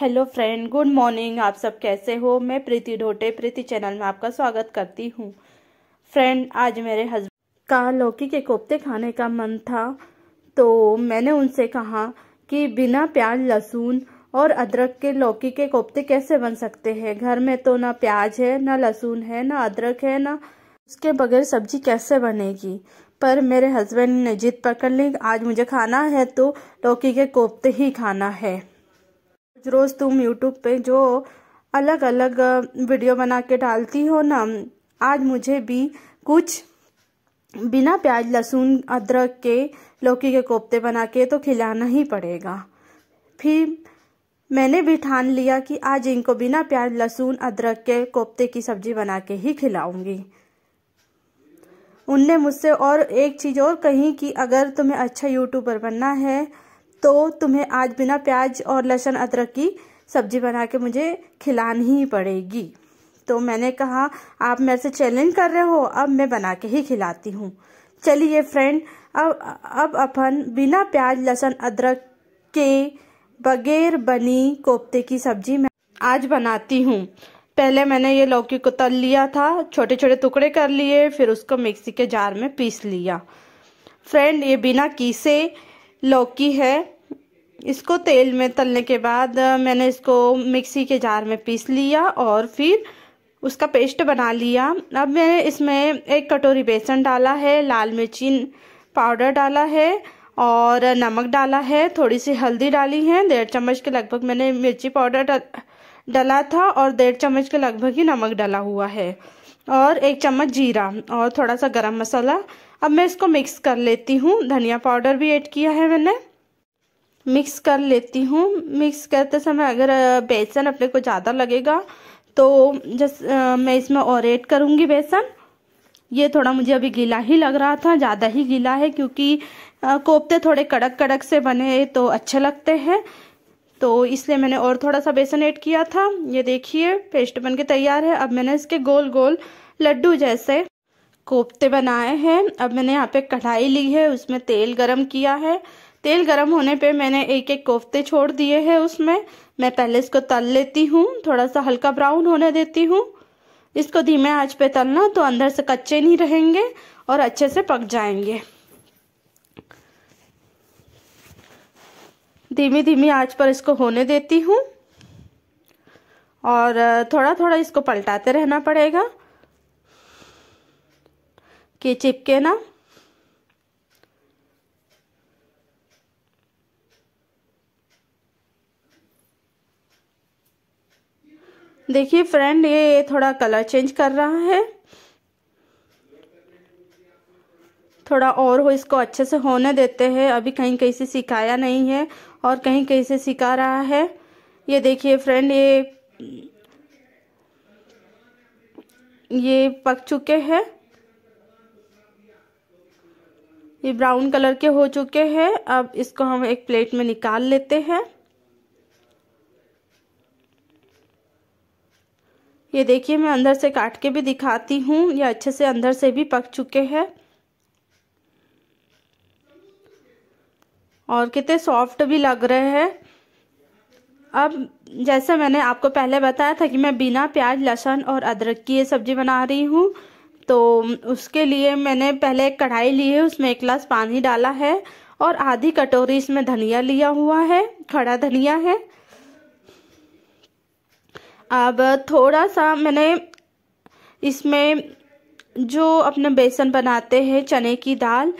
hello friend good morning आप सब कैसे हो मैं प्रीति ढोटे प्रीति चैनल में आपका स्वागत करती हूँ फ्रेंड आज मेरे हस्बैंड का लौकी के कोफ्ते खाने का मन था तो मैंने उनसे कहा कि बिना प्याज लहसुन और अदरक के लौकी के कोफ्ते कैसे बन सकते हैं घर में तो ना प्याज है ना लहसुन है ना अदरक है ना उसके बगैर सब्जी कैसे बनेगी पर मेरे हस्बैंड ने जिद पकड़ ली आज मुझे खाना है तो लौकी के कोफ्ते ही खाना है रोज़ तुम यूट्यूब पे जो अलग अलग वीडियो बना के डालती हो ना आज मुझे भी कुछ बिना प्याज लहसुन अदरक के लौकी के कोफ्ते बना के तो खिलाना ही पड़ेगा फिर मैंने भी ठान लिया कि आज इनको बिना प्याज लहसुन अदरक के कोफ्ते की सब्जी बना के ही खिलाऊंगी उनने मुझसे और एक चीज़ और कही कि अगर तुम्हें अच्छा यूट्यूबर बनना है तो तुम्हें आज बिना प्याज और लहसुन अदरक की सब्जी बना के मुझे खिलानी ही पड़ेगी तो मैंने कहा आप मेरे से चैलेंज कर रहे हो अब मैं बना के ही खिलाती हूँ चलिए फ्रेंड अब अब अपन बिना प्याज लहसुन अदरक के बगैर बनी कोफ्ते की सब्जी मैं आज बनाती हूँ पहले मैंने ये लौकी को तल लिया था छोटे छोटे टुकड़े कर लिए फिर उसको मिक्सी के जार में पीस लिया फ्रेंड ये बिना कीसे लौकी है इसको तेल में तलने के बाद मैंने इसको मिक्सी के जार में पीस लिया और फिर उसका पेस्ट बना लिया अब मैंने इसमें एक कटोरी बेसन डाला है लाल मिर्ची पाउडर डाला है और नमक डाला है थोड़ी सी हल्दी डाली है डेढ़ चम्मच के लगभग मैंने मिर्ची पाउडर डाला था और डेढ़ चम्मच के लगभग ही नमक डाला हुआ है और एक चम्मच जीरा और थोड़ा सा गरम मसाला अब मैं इसको मिक्स कर लेती हूँ धनिया पाउडर भी ऐड किया है मैंने मिक्स कर लेती हूँ मिक्स करते समय अगर बेसन अपने को ज़्यादा लगेगा तो जस मैं इसमें और ऐड करूँगी बेसन ये थोड़ा मुझे अभी गीला ही लग रहा था ज़्यादा ही गीला है क्योंकि कोफ्ते थोड़े कड़क कड़क से बने तो अच्छे लगते हैं तो इसलिए मैंने और थोड़ा सा बेसन ऐड किया था ये देखिए पेस्ट बन के तैयार है अब मैंने इसके गोल गोल लड्डू जैसे कोफ्ते बनाए हैं अब मैंने यहाँ पे कढ़ाई ली है उसमें तेल गरम किया है तेल गर्म होने पे मैंने एक एक कोफ्ते छोड़ दिए हैं उसमें मैं पहले इसको तल लेती हूँ थोड़ा सा हल्का ब्राउन होने देती हूँ इसको धीमे आंच पे तलना तो अंदर से कच्चे नहीं रहेंगे और अच्छे से पक जाएंगे धीमी धीमी आंच पर इसको होने देती हूँ और थोड़ा थोड़ा इसको पलटाते रहना पड़ेगा कि चिपके ना देखिए फ्रेंड ये थोड़ा कलर चेंज कर रहा है थोड़ा और हो इसको अच्छे से होने देते हैं अभी कहीं कहीं से सिखाया नहीं है और कहीं कहीं से सिखा रहा है ये देखिए फ्रेंड ये ये पक चुके हैं ये ब्राउन कलर के हो चुके हैं अब इसको हम एक प्लेट में निकाल लेते हैं ये देखिए मैं अंदर से काट के भी दिखाती हूँ ये अच्छे से अंदर से भी पक चुके हैं और कितने सॉफ्ट भी लग रहे हैं अब जैसे मैंने आपको पहले बताया था कि मैं बिना प्याज लहसुन और अदरक की ये सब्ज़ी बना रही हूँ तो उसके लिए मैंने पहले एक कढ़ाई ली है उसमें एक गिलास पानी डाला है और आधी कटोरी इसमें धनिया लिया हुआ है खड़ा धनिया है अब थोड़ा सा मैंने इसमें जो अपने बेसन बनाते हैं चने की दाल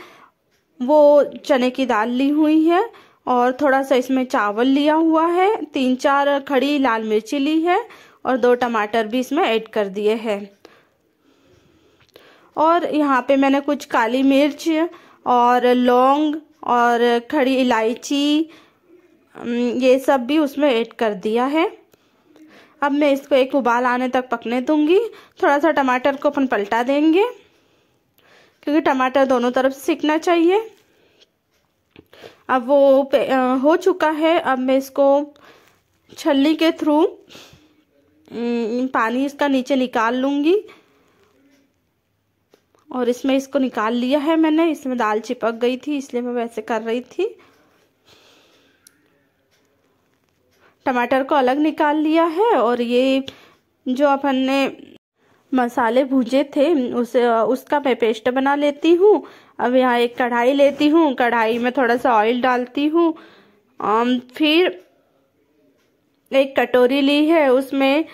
वो चने की दाल ली हुई है और थोड़ा सा इसमें चावल लिया हुआ है तीन चार खड़ी लाल मिर्ची ली है और दो टमाटर भी इसमें ऐड कर दिए हैं और यहाँ पे मैंने कुछ काली मिर्च और लौंग और खड़ी इलायची ये सब भी उसमें ऐड कर दिया है अब मैं इसको एक उबाल आने तक पकने दूंगी थोड़ा सा टमाटर को अपन पलटा देंगे क्योंकि टमाटर दोनों तरफ से सीखना चाहिए अब वो हो चुका है अब मैं इसको छलनी के थ्रू पानी इसका नीचे निकाल लूंगी और इसमें इसको निकाल लिया है मैंने इसमें दाल चिपक गई थी इसलिए मैं वैसे कर रही थी टमाटर को अलग निकाल लिया है और ये जो अपन ने मसाले भूजे थे उसे उसका मैं पेस्ट बना लेती हूँ अब यहाँ एक कढ़ाई लेती हूँ कढ़ाई में थोड़ा सा ऑयल डालती हूँ फिर एक कटोरी ली है उसमें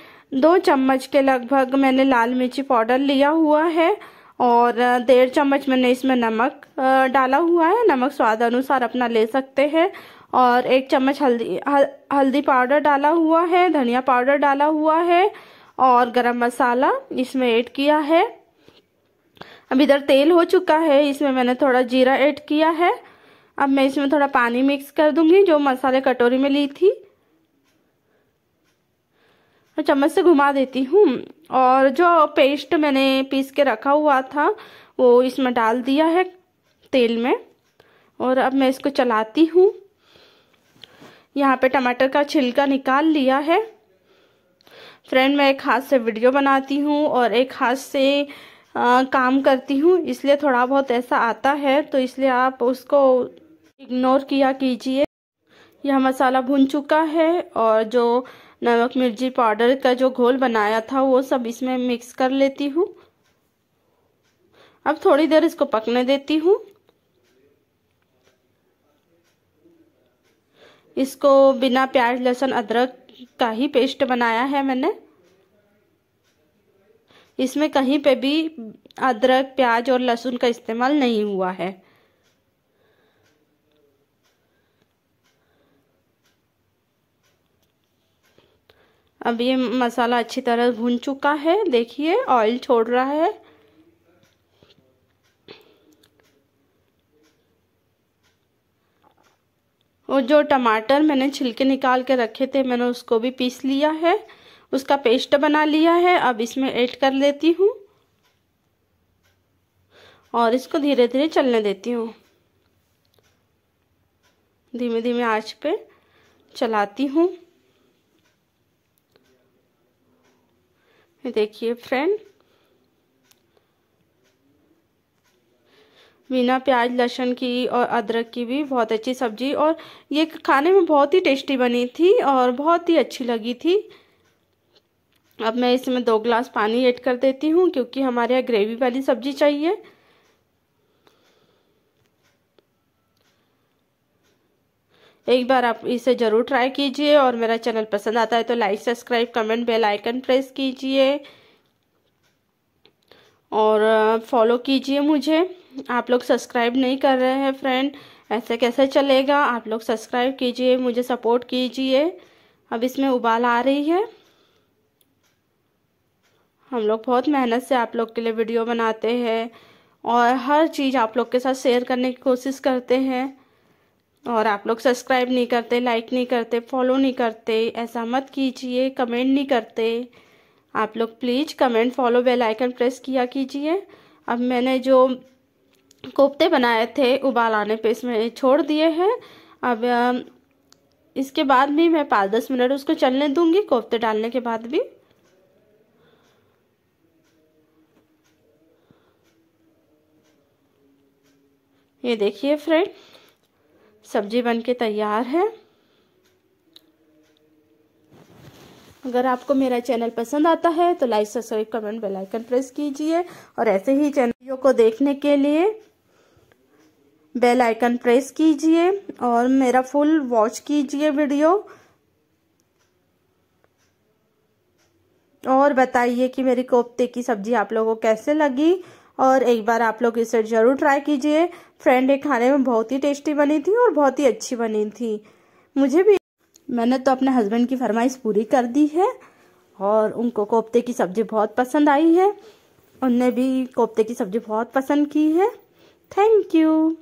दो चम्मच के लगभग मैंने लाल मिर्ची पाउडर लिया हुआ है और डेढ़ चम्मच मैंने इसमें नमक डाला हुआ है नमक स्वाद अनुसार अपना ले सकते हैं और एक चम्मच हल्दी हल, हल्दी पाउडर डाला हुआ है धनिया पाउडर डाला हुआ है और गरम मसाला इसमें ऐड किया है अब इधर तेल हो चुका है इसमें मैंने थोड़ा जीरा ऐड किया है अब मैं इसमें थोड़ा पानी मिक्स कर दूंगी जो मसाले कटोरी में ली थी और चम्मच से घुमा देती हूँ और जो पेस्ट मैंने पीस के रखा हुआ था वो इसमें डाल दिया है तेल में और अब मैं इसको चलाती हूँ यहाँ पे टमाटर का छिलका निकाल लिया है फ्रेंड मैं एक हाथ से वीडियो बनाती हूँ और एक हाथ से आ, काम करती हूँ इसलिए थोड़ा बहुत ऐसा आता है तो इसलिए आप उसको इग्नोर किया कीजिए यह मसाला भुन चुका है और जो नमक मिर्ची पाउडर का जो घोल बनाया था वो सब इसमें मिक्स कर लेती हूँ अब थोड़ी देर इसको पकने देती हूँ इसको बिना प्याज लहसुन अदरक का ही पेस्ट बनाया है मैंने इसमें कहीं पे भी अदरक प्याज और लहसुन का इस्तेमाल नहीं हुआ है अब ये मसाला अच्छी तरह भून चुका है देखिए ऑयल छोड़ रहा है और जो टमाटर मैंने छिलके निकाल के रखे थे मैंने उसको भी पीस लिया है उसका पेस्ट बना लिया है अब इसमें ऐड कर लेती हूँ और इसको धीरे धीरे चलने देती हूँ धीमे धीमे आँच पे चलाती हूँ देखिए फ्रेंड बिना प्याज लहसुन की और अदरक की भी बहुत अच्छी सब्जी और ये खाने में बहुत ही टेस्टी बनी थी और बहुत ही अच्छी लगी थी अब मैं इसमें दो ग्लास पानी ऐड कर देती हूँ क्योंकि हमारे यहाँ ग्रेवी वाली सब्जी चाहिए एक बार आप इसे ज़रूर ट्राई कीजिए और मेरा चैनल पसंद आता है तो like subscribe comment bell icon press कीजिए और फॉलो कीजिए मुझे आप लोग सब्सक्राइब नहीं कर रहे हैं फ्रेंड ऐसे कैसे चलेगा आप लोग सब्सक्राइब कीजिए मुझे सपोर्ट कीजिए अब इसमें उबाल आ रही है हम लोग बहुत मेहनत से आप लोग के लिए वीडियो बनाते हैं और हर चीज़ आप लोग के साथ शेयर करने की कोशिश करते हैं और आप लोग सब्सक्राइब नहीं करते लाइक नहीं करते फॉलो नहीं करते ऐसा मत कीजिए कमेंट नहीं करते आप लोग please comment follow bell icon press किया कीजिए अब मैंने जो कोफ्ते बनाए थे उबाल आने पे इसमें छोड़ दिए हैं अब इसके बाद भी मैं पाँच दस मिनट उसको चलने दूंगी कोफ्ते डालने के बाद भी ये देखिए फ्रेंड सब्जी बनके तैयार है अगर आपको मेरा चैनल पसंद आता है तो like subscribe comment bell icon press कीजिए और ऐसे ही चैनलों को देखने के लिए बेल आइकन प्रेस कीजिए और मेरा फुल वॉच कीजिए वीडियो और बताइए कि मेरी कोफ्ते की सब्जी आप लोगों को कैसे लगी और एक बार आप लोग इसे ज़रूर ट्राई कीजिए फ्रेंड ये खाने में बहुत ही टेस्टी बनी थी और बहुत ही अच्छी बनी थी मुझे भी मैंने तो अपने हस्बैंड की फरमाइश पूरी कर दी है और उनको कोफ्ते की सब्ज़ी बहुत पसंद आई है उनने भी कोफ्ते की सब्ज़ी बहुत पसंद की है थैंक यू